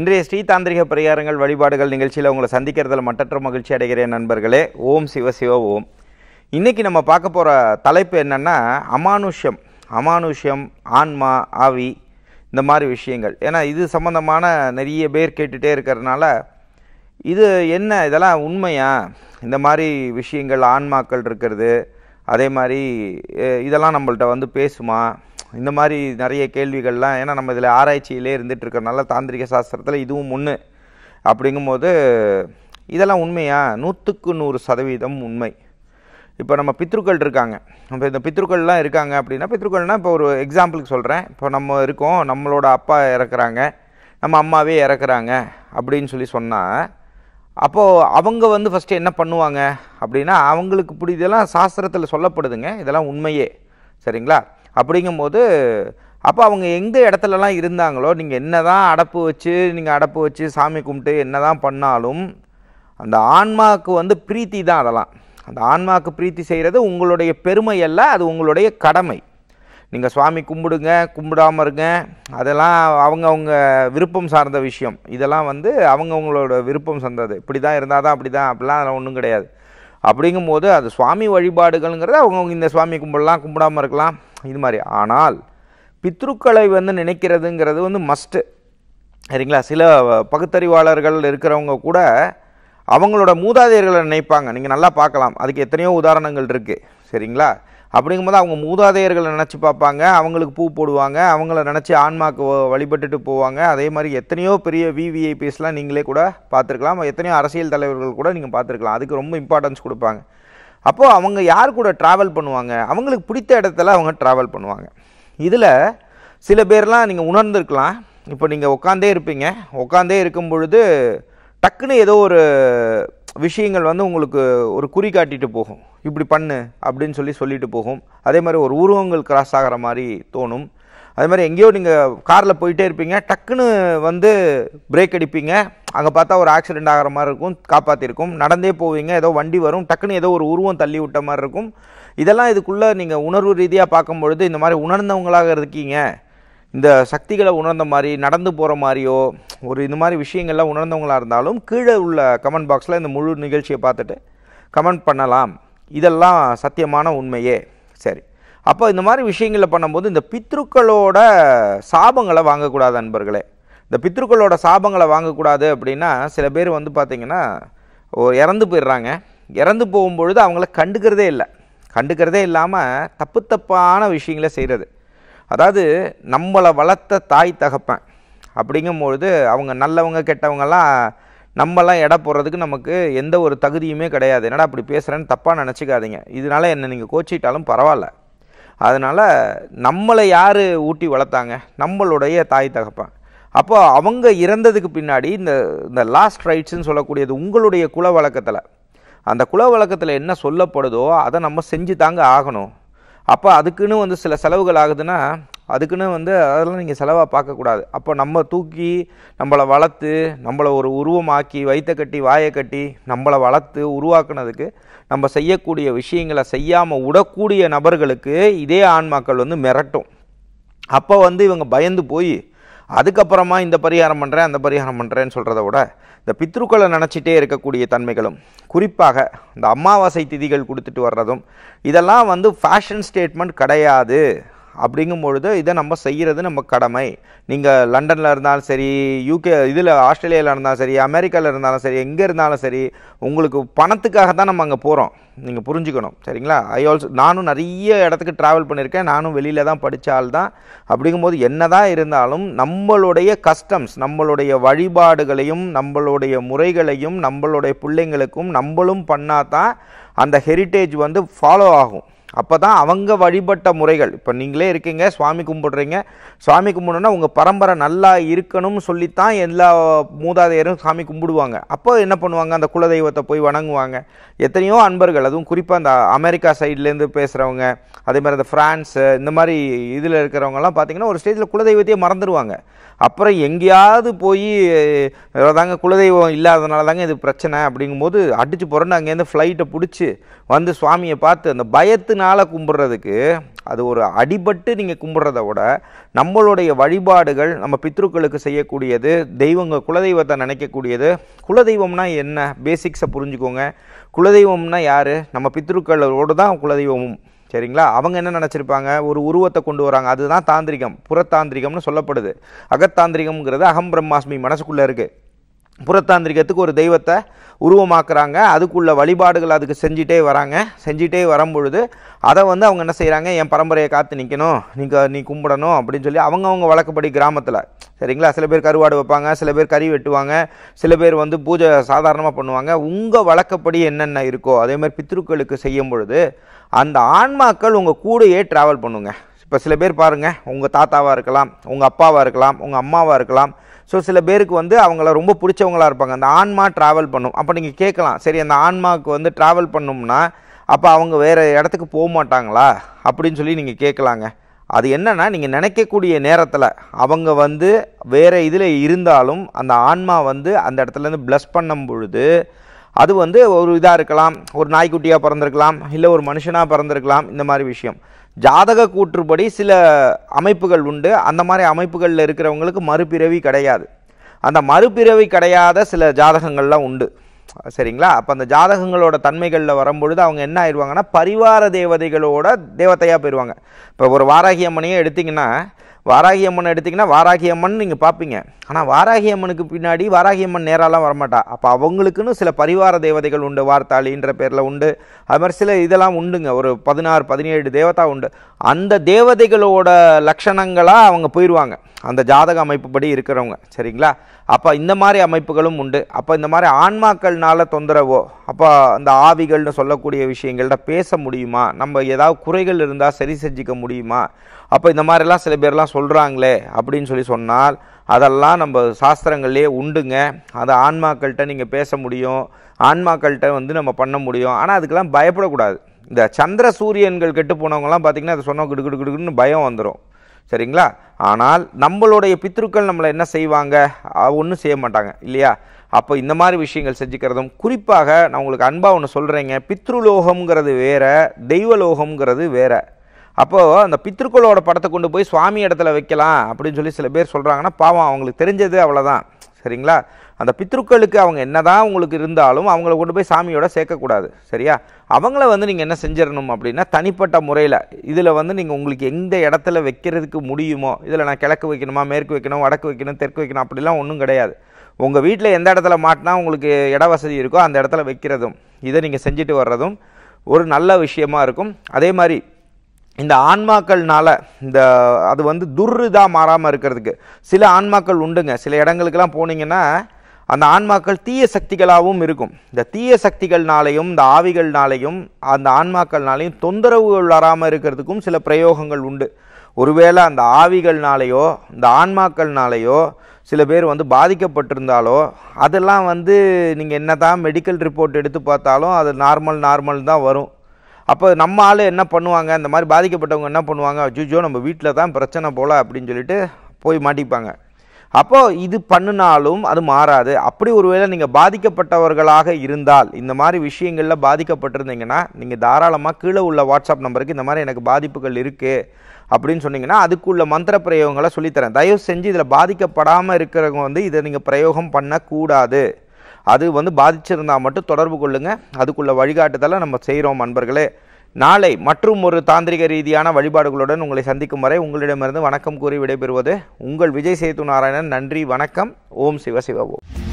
இன்றைய ஸ்ரீ தாந்திரிக பரிகாரங்கள் வழிபாடுகள் நிகழ்ச்சியில் உங்களை சந்திக்கிறதுல மட்டற்ற மகிழ்ச்சி அடைகிறேன் நண்பர்களே ஓம் சிவ சிவ ஓம் இன்றைக்கி நம்ம பார்க்க போகிற தலைப்பு என்னென்னா அமானுஷ்யம் அமானுஷ்யம் ஆன்மா ஆவி இந்த மாதிரி விஷயங்கள் ஏன்னா இது சம்மந்தமான நிறைய பேர் கேட்டுகிட்டே இருக்கிறதுனால இது என்ன இதெல்லாம் உண்மையா இந்த மாதிரி விஷயங்கள் ஆன்மாக்கள் இருக்கிறது அதே மாதிரி இதெல்லாம் நம்மள்ட்ட வந்து பேசுமா இந்த மாதிரி நிறைய கேள்விகள்லாம் ஏன்னா நம்ம இதில் ஆராய்ச்சியிலே இருந்துகிட்டு இருக்கிறனால தாந்திரிக சாஸ்திரத்தில் இதுவும் ஒன்று அப்படிங்கும்போது இதெல்லாம் உண்மையா நூற்றுக்கு நூறு சதவீதம் உண்மை இப்போ நம்ம பித்ருக்கள் இருக்காங்க இப்போ இந்த பித்ருக்கள்லாம் இருக்காங்க அப்படின்னா பித்ருக்கள்னால் இப்போ ஒரு எக்ஸாம்பிளுக்கு சொல்கிறேன் இப்போ நம்ம இருக்கோம் நம்மளோட அப்பா இறக்குறாங்க நம்ம அம்மாவே இறக்குறாங்க அப்படின்னு சொல்லி சொன்னால் அப்போது அவங்க வந்து ஃபஸ்ட்டு என்ன பண்ணுவாங்க அப்படின்னா அவங்களுக்கு பிடிதெல்லாம் சாஸ்திரத்தில் சொல்லப்படுதுங்க இதெல்லாம் உண்மையே சரிங்களா அப்படிங்கும்போது அப்போ அவங்க எந்த இடத்துலலாம் இருந்தாங்களோ நீங்கள் என்ன தான் அடப்பு வச்சு நீங்கள் அடப்பு வச்சு சாமி கும்பிட்டு என்ன தான் பண்ணாலும் அந்த ஆன்மாவுக்கு வந்து பிரீத்தி தான் அதெல்லாம் அந்த ஆன்மாவுக்கு பிரீத்தி செய்கிறது உங்களுடைய பெருமை அல்ல அது உங்களுடைய கடமை நீங்கள் சுவாமி கும்பிடுங்க கும்பிடாமல் இருங்க அதெல்லாம் அவங்கவுங்க விருப்பம் சார்ந்த விஷயம் இதெல்லாம் வந்து அவங்கவுங்களோட விருப்பம் சார்ந்தது இப்படி தான் இருந்தால் தான் அப்படி தான் அப்படிலாம் அதெல்லாம் ஒன்றும் கிடையாது அப்படிங்கும்போது அது சுவாமி வழிபாடுகள்ங்கிறது அவங்கவுங்க இந்த சுவாமி கும்பிடலாம் கும்பிடாமல் இருக்கலாம் இது மாதிரி ஆனால் பித்ருக்களை வந்து நினைக்கிறதுங்கிறது வந்து மஸ்ட்டு சரிங்களா சில பகுத்தறிவாளர்கள் இருக்கிறவங்க கூட அவங்களோட மூதாதையர்களை நினைப்பாங்க நீங்கள் நல்லா பார்க்கலாம் அதுக்கு எத்தனையோ உதாரணங்கள் இருக்குது சரிங்களா அப்படிங்கும்போது அவங்க மூதாதையர்களை நினச்சி பார்ப்பாங்க அவங்களுக்கு பூ போடுவாங்க அவங்கள நினச்சி ஆன்மாக்கு வழிபட்டுட்டு போவாங்க அதே மாதிரி எத்தனையோ பெரிய விவிஐபிஸ்லாம் நீங்களே கூட பார்த்துருக்கலாம் எத்தனையோ அரசியல் தலைவர்கள் கூட நீங்கள் பார்த்துருக்கலாம் அதுக்கு ரொம்ப இம்பார்ட்டன்ஸ் கொடுப்பாங்க அப்போது அவங்க யார் கூட ட்ராவல் பண்ணுவாங்க அவங்களுக்கு பிடித்த இடத்துல அவங்க ட்ராவல் பண்ணுவாங்க இதில் சில பேர்லாம் நீங்கள் உணர்ந்துருக்கலாம் இப்போ நீங்கள் உட்காந்தே இருப்பீங்க உட்காந்தே இருக்கும் பொழுது டக்குன்னு ஏதோ ஒரு விஷயங்கள் வந்து உங்களுக்கு ஒரு குறி காட்டிட்டு போகும் இப்படி பண்ணு அப்படின்னு சொல்லி சொல்லிட்டு போகும் அதே மாதிரி ஒரு உருவங்கள் கிராஸ் ஆகிற மாதிரி தோணும் அது மாதிரி எங்கேயோ நீங்கள் காரில் போயிட்டே இருப்பீங்க டக்குன்னு வந்து பிரேக் அடிப்பீங்க அங்கே பார்த்தா ஒரு ஆக்சிடெண்ட் ஆகிற மாதிரி இருக்கும் காப்பாற்றிருக்கும் நடந்தே போவீங்க ஏதோ வண்டி வரும் டக்குன்னு ஏதோ ஒரு உருவம் தள்ளி விட்ட மாதிரி இருக்கும் இதெல்லாம் இதுக்குள்ளே நீங்கள் உணர்வு ரீதியாக பார்க்கும்பொழுது இந்த மாதிரி உணர்ந்தவங்களாக இருக்கீங்க இந்த சக்திகளை உணர்ந்த மாதிரி நடந்து போகிற மாதிரியோ ஒரு இந்த மாதிரி விஷயங்கள்லாம் உணர்ந்தவங்களாக இருந்தாலும் கீழே உள்ள கமெண்ட் பாக்ஸில் இந்த முழு நிகழ்ச்சியை பார்த்துட்டு கமெண்ட் பண்ணலாம் இதெல்லாம் சத்தியமான உண்மையே சரி அப்போ இந்த மாதிரி விஷயங்களில் பண்ணும்போது இந்த பித்ருக்களோட சாபங்களை வாங்கக்கூடாது அன்பர்களே இந்த பித்ருக்களோட சாபங்களை வாங்கக்கூடாது அப்படின்னா சில பேர் வந்து பார்த்திங்கன்னா இறந்து போயிடுறாங்க இறந்து போகும்பொழுது அவங்கள கண்டுக்கிறதே இல்லை கண்டுக்கிறதே இல்லாமல் தப்பு தப்பான விஷயங்களை செய்கிறது அதாவது நம்மளை வளர்த்த தாய் தகப்பன் அப்படிங்கும்பொழுது அவங்க நல்லவங்க கெட்டவங்கெல்லாம் நம்மலாம் இட போடுறதுக்கு நமக்கு எந்த ஒரு தகுதியுமே கிடையாது என்னடா அப்படி பேசுகிறேன்னு தப்பாக நினச்சிக்காதீங்க இதனால் என்னை நீங்கள் கோச்சிக்கிட்டாலும் பரவாயில்ல அதனால் நம்மளை யார் ஊட்டி வளர்த்தாங்க நம்மளுடைய தாய் தகப்பன் அப்போ அவங்க இறந்ததுக்கு பின்னாடி இந்த இந்த லாஸ்ட் ரைட்ஸ்ன்னு சொல்லக்கூடியது உங்களுடைய குல வழக்கத்தில் அந்த குல வழக்கத்தில் என்ன சொல்லப்படுதோ அதை நம்ம செஞ்சு தாங்க ஆகணும் அப்போ அதுக்குன்னு வந்து சில செலவுகள் ஆகுதுன்னா அதுக்குன்னு வந்து அதெல்லாம் நீங்கள் செலவாக பார்க்கக்கூடாது அப்போ நம்ம தூக்கி நம்மளை வளர்த்து நம்மளை ஒரு உருவமாக்கி வயிற்ற கட்டி வாயை கட்டி நம்மளை வளர்த்து உருவாக்குனதுக்கு நம்ம செய்யக்கூடிய விஷயங்களை செய்யாமல் விடக்கூடிய நபர்களுக்கு இதே ஆன்மாக்கள் வந்து மிரட்டும் அப்போ வந்து இவங்க பயந்து போய் அதுக்கப்புறமா இந்த பரிகாரம் பண்ணுறேன் அந்த பரிகாரம் பண்ணுறேன்னு சொல்கிறத விட இந்த பித்ருக்களை நினச்சிட்டே இருக்கக்கூடிய தன்மைகளும் குறிப்பாக இந்த அமாவாசை திதிகள் கொடுத்துட்டு வர்றதும் இதெல்லாம் வந்து ஃபேஷன் ஸ்டேட்மெண்ட் கிடையாது அப்படிங்கும் பொழுது இதை நம்ம செய்கிறது நம்ம கடமை நீங்கள் லண்டனில் இருந்தாலும் சரி யூகே இதில் ஆஸ்திரேலியாவில் இருந்தாலும் சரி அமெரிக்காவில் இருந்தாலும் சரி எங்கே இருந்தாலும் சரி உங்களுக்கு பணத்துக்காக தான் நம்ம அங்கே போகிறோம் நீங்கள் புரிஞ்சுக்கணும் சரிங்களா ஐ ஆல்சோ நானும் நிறைய இடத்துக்கு ட்ராவல் பண்ணியிருக்கேன் நானும் வெளியில் தான் படித்தால் தான் அப்படிங்கும்போது என்ன தான் இருந்தாலும் நம்மளுடைய கஸ்டம்ஸ் நம்மளுடைய வழிபாடுகளையும் நம்மளுடைய முறைகளையும் நம்மளுடைய பிள்ளைங்களுக்கும் நம்மளும் பண்ணால் தான் அந்த ஹெரிட்டேஜ் வந்து ஃபாலோ ஆகும் அப்போ தான் அவங்க வழிபட்ட முறைகள் இப்போ நீங்களே இருக்கீங்க சுவாமி கும்பிடுறீங்க சுவாமி கும்பிடணுன்னா உங்கள் பரம்பரை நல்லா இருக்கணும்னு சொல்லித்தான் எல்லா மூதாதையரும் சாமி கும்பிடுவாங்க அப்போ என்ன பண்ணுவாங்க அந்த குலதெய்வத்தை போய் வணங்குவாங்க எத்தனையோ அன்பர்கள் அதுவும் குறிப்பாக அந்த அமெரிக்கா சைட்லேருந்து பேசுகிறவங்க அதே மாதிரி அந்த ஃப்ரான்ஸு இந்த மாதிரி இதில் இருக்கிறவங்கலாம் பார்த்திங்கன்னா ஒரு ஸ்டேஜில் குலதெய்வத்தையே மறந்துடுவாங்க அப்புறம் எங்கேயாவது போய் தாங்க குலதெய்வம் இல்லாதனால தாங்க இது பிரச்சனை அப்படிங்கும்போது அடித்து புறண்டு அங்கேருந்து ஃப்ளைட்டை பிடிச்சி வந்து சுவாமியை பார்த்து அந்த பயத்தினால் கும்பிட்றதுக்கு அது ஒரு அடிபட்டு நீங்கள் கும்பிட்றத விட நம்மளுடைய வழிபாடுகள் நம்ம பித்ருக்களுக்கு செய்யக்கூடியது தெய்வங்க குலதெய்வத்தை நினைக்கக்கூடியது குலதெய்வம்னா என்ன பேசிக்ஸை புரிஞ்சுக்கோங்க குலதெய்வம்னா யார் நம்ம பித்ருக்களோடு தான் குலதெய்வமும் சரிங்களா அவங்க என்ன நினச்சிருப்பாங்க ஒரு உருவத்தை கொண்டு வராங்க அதுதான் தாந்திரிகம் புறத்தாந்திரிகம்னு சொல்லப்படுது அகத்தாந்திரிகம்ங்கிறது அகம் பிரம்மாஸ்மி மனசுக்குள்ளே இருக்குது புறத்தாந்திரிகத்துக்கு ஒரு தெய்வத்தை உருவமாக்குறாங்க அதுக்குள்ள வழிபாடுகள் அதுக்கு செஞ்சிட்டே வராங்க செஞ்சிட்டே வரும்பொழுது அதை வந்து அவங்க என்ன செய்கிறாங்க என் பரம்பரையை காத்து நிற்கணும் நீங்கள் நீ கும்பிடணும் அப்படின்னு சொல்லி அவங்கவுங்க வழக்கப்படி கிராமத்தில் சரிங்களா சில பேர் கருவாடு வைப்பாங்க சில பேர் கறி வெட்டுவாங்க சில பேர் வந்து பூஜை சாதாரணமாக பண்ணுவாங்க உங்கள் வழக்கப்படி என்னென்ன இருக்கோ அதேமாதிரி பித்ருக்களுக்கு செய்யும் பொழுது அந்த ஆன்மாக்கள் உங்கள் கூடையே ட்ராவல் பண்ணுங்க இப்போ சில பேர் பாருங்கள் உங்கள் தாத்தாவாக இருக்கலாம் உங்கள் அப்பாவாக இருக்கலாம் உங்கள் அம்மாவாக இருக்கலாம் ஸோ சில பேருக்கு வந்து அவங்கள ரொம்ப பிடிச்சவங்களாக இருப்பாங்க அந்த ஆன்மா ட்ராவல் பண்ணும் அப்போ நீங்கள் கேட்கலாம் சரி அந்த ஆன்மாவுக்கு வந்து ட்ராவல் பண்ணோம்னா அப்போ அவங்க வேறு இடத்துக்கு போக மாட்டாங்களா அப்படின்னு சொல்லி நீங்கள் கேட்கலாங்க அது என்னென்னா நீங்கள் நினைக்கக்கூடிய நேரத்தில் அவங்க வந்து வேறு இதில் இருந்தாலும் அந்த ஆன்மா வந்து அந்த இடத்துலேருந்து ப்ளஸ் பண்ணும் பொழுது அது வந்து ஒரு இதாக இருக்கலாம் ஒரு நாய்க்குட்டியாக பிறந்திருக்கலாம் இல்லை ஒரு மனுஷனாக பிறந்திருக்கலாம் இந்த மாதிரி விஷயம் ஜாதக கூற்றுப்படி சில அமைப்புகள் உண்டு அந்த மாதிரி அமைப்புகளில் இருக்கிறவங்களுக்கு மறுபிறவி கிடையாது அந்த மறுபிறவி கிடையாத சில ஜாதகங்கள்லாம் உண்டு சரிங்களா அப்போ அந்த ஜாதகங்களோட தன்மைகளில் வரும்பொழுது அவங்க என்ன ஆயிடுவாங்கன்னா பரிவார தேவதைகளோட தேவத்தையாக போயிடுவாங்க இப்போ ஒரு வாராகி அம்மனையே எடுத்திங்கன்னா வாராகி அம்மன் எடுத்திங்கன்னா வாராகி அம்மன் நீங்கள் பார்ப்பீங்க ஆனால் வாராகி அம்மனுக்கு பின்னாடி வாராகி அம்மன் நேராலாம் வரமாட்டா அப்போ அவங்களுக்குன்னு சில பரிவார தேவதைகள் உண்டு வார்த்தாளின்ற பேரில் உண்டு அது மாதிரி சில இதெல்லாம் உண்டுங்க ஒரு பதினாறு பதினேழு தேவதா உண்டு அந்த தேவதைகளோட லக்ஷணங்களாக அவங்க போயிடுவாங்க அந்த ஜாதக அமைப்புப்படி இருக்கிறவங்க சரிங்களா அப்போ இந்த மாதிரி அமைப்புகளும் உண்டு அப்போ இந்த மாதிரி ஆன்மாக்கள்னால தொந்தரவோ அப்போ அந்த ஆவிகள்னு சொல்லக்கூடிய விஷயங்கள்ட பேச முடியுமா நம்ம ஏதாவது குறைகள் இருந்தால் சரி செஞ்சுக்க முடியுமா அப்போ இந்த மாதிரிலாம் சில பேர்லாம் சொல்கிறாங்களே அப்படின்னு சொல்லி சொன்னால் அதெல்லாம் நம்ம சாஸ்திரங்கள்லேயே உண்டுங்க அதை ஆன்மாக்கள்கிட்ட நீங்கள் பேச முடியும் ஆன்மாக்கள்கிட்ட வந்து நம்ம பண்ண முடியும் ஆனால் அதுக்கெல்லாம் பயப்படக்கூடாது இந்த சந்திர சூரியன்கள் கெட்டு போனவங்கலாம் பார்த்திங்கன்னா அதை சொன்னால் கிடு கிடு பயம் வந்துடும் சரிங்களா ஆனால் நம்மளுடைய பித்ருக்கள் நம்மளை என்ன செய்வாங்க ஒன்றும் செய்ய மாட்டாங்க இல்லையா அப்போ இந்த மாதிரி விஷயங்கள் செஞ்சுக்கிறதும் குறிப்பாக நான் உங்களுக்கு அன்பாக ஒன்று சொல்கிறேங்க பித்ருலோகம்ங்கிறது வேறு தெய்வலோகம்ங்கிறது வேறு அப்போது அந்த பித்திருக்கோளோட படத்தை கொண்டு போய் சுவாமி இடத்துல வைக்கலாம் அப்படின்னு சொல்லி சில பேர் சொல்கிறாங்கன்னா பாவம் அவங்களுக்கு தெரிஞ்சது அவ்வளோதான் சரிங்களா அந்த பித்ருக்களுக்கு அவங்க என்ன தான் உங்களுக்கு இருந்தாலும் அவங்கள கொண்டு போய் சாமியோட சேர்க்கக்கூடாது சரியா அவங்கள வந்து நீங்கள் என்ன செஞ்சிடணும் அப்படின்னா தனிப்பட்ட முறையில் இதில் வந்து நீங்கள் உங்களுக்கு எந்த இடத்துல வைக்கிறதுக்கு முடியுமோ இதில் நான் கிழக்கு வைக்கணுமா மேற்கு வைக்கணும் வடக்கு வைக்கணும் தெற்கு வைக்கணும் அப்படிலாம் ஒன்றும் கிடையாது உங்கள் வீட்டில் எந்த இடத்துல மாட்டினா உங்களுக்கு இட வசதி இருக்கோ அந்த இடத்துல வைக்கிறதும் இதை நீங்கள் செஞ்சுட்டு வர்றதும் ஒரு நல்ல விஷயமா இருக்கும் அதே மாதிரி இந்த ஆன்மாக்கள்னால இந்த அது வந்து துர்ரு தான் மாறாமல் இருக்கிறதுக்கு சில ஆன்மாக்கள் உண்டுங்க சில இடங்களுக்கெல்லாம் போனீங்கன்னா அந்த ஆன்மாக்கள் தீய சக்திகளாகவும் இருக்கும் இந்த தீய சக்திகள்னாலையும் இந்த ஆவிகள்னாலையும் அந்த ஆன்மாக்கள்னாலையும் தொந்தரவுகள் வராமல் இருக்கிறதுக்கும் சில பிரயோகங்கள் உண்டு ஒருவேளை அந்த ஆவிகள்னாலேயோ இந்த ஆன்மாக்கள்னாலேயோ சில பேர் வந்து பாதிக்கப்பட்டிருந்தாலோ அதெல்லாம் வந்து நீங்கள் என்ன தான் மெடிக்கல் ரிப்போர்ட் எடுத்து பார்த்தாலும் அது நார்மல் நார்மல் தான் வரும் அப்போ நம்ம ஆள் என்ன பண்ணுவாங்க இந்த மாதிரி பாதிக்கப்பட்டவங்க என்ன பண்ணுவாங்க ஜூஜோ நம்ம வீட்டில் தான் பிரச்சனை போல் அப்படின்னு சொல்லிட்டு போய் மாட்டிப்பாங்க அப்போது இது பண்ணினாலும் அது மாறாது அப்படி ஒருவேளை நீங்கள் பாதிக்கப்பட்டவர்களாக இருந்தால் இந்த மாதிரி விஷயங்களில் பாதிக்கப்பட்டிருந்தீங்கன்னா நீங்கள் தாராளமாக கீழே உள்ள வாட்ஸ்அப் நம்பருக்கு இந்த மாதிரி எனக்கு பாதிப்புகள் இருக்குது அப்படின்னு சொன்னீங்கன்னா அதுக்குள்ள மந்திர பிரயோகங்களை சொல்லித்தரேன் தயவு செஞ்சு இதில் பாதிக்கப்படாமல் இருக்கிறவங்க வந்து இதை நீங்கள் பிரயோகம் பண்ணக்கூடாது அது வந்து பாதிச்சிருந்தால் மட்டும் தொடர்பு கொள்ளுங்கள் அதுக்குள்ள வழிகாட்டுதலை நம்ம செய்கிறோம் அன்பர்களே நாளை மற்றும் ஒரு தாந்திரிக ரீதியான வழிபாடுகளுடன் உங்களை சந்திக்கும் வரை உங்களிடமிருந்து வணக்கம் கூறி விடைபெறுவது உங்கள் விஜய் சேது நாராயணன் நன்றி வணக்கம் ஓம் சிவசிவ ஓம்